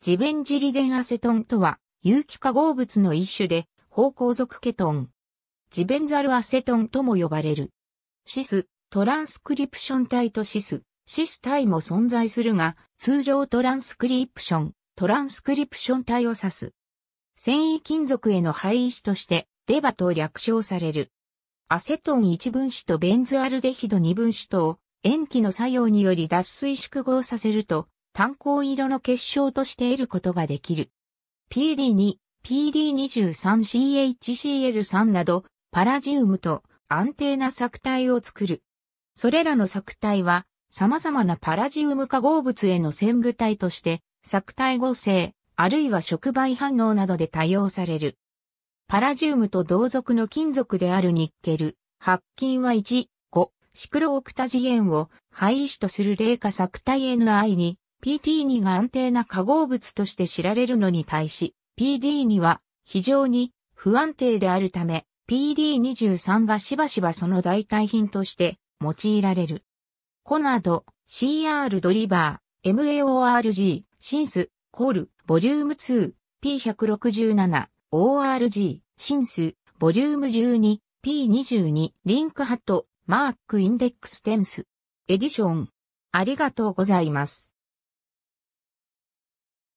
ジベンジリデンアセトンとは、有機化合物の一種で、芳香属ケトン。ジベンザルアセトンとも呼ばれる。シス、トランスクリプション体とシス、シス体も存在するが、通常トランスクリプション、トランスクリプション体を指す。繊維金属への配位子として、デバと略称される。アセトン1分子とベンズアルデヒド2分子とを、塩基の作用により脱水縮合させると、炭鉱色の結晶として得ることができる。PD2、PD23CHCl3 など、パラジウムと安定な作体を作る。それらの作体は、様々なパラジウム化合物への線具体として、作体合成、あるいは触媒反応などで多用される。パラジウムと同族の金属であるニッケル、白金は1、5、シクロオクタジエンを廃止とする霊化作体 NI に PT2 が安定な化合物として知られるのに対し、PD2 は非常に不安定であるため、PD23 がしばしばその代替品として用いられる。コナード、CR ドリバー、MAORG、シンス、コール、ボリューム2、P167、ORG、シンス、ボリューム12、P22、リンクハット、マークインデックステンス。エディション。ありがとうございます。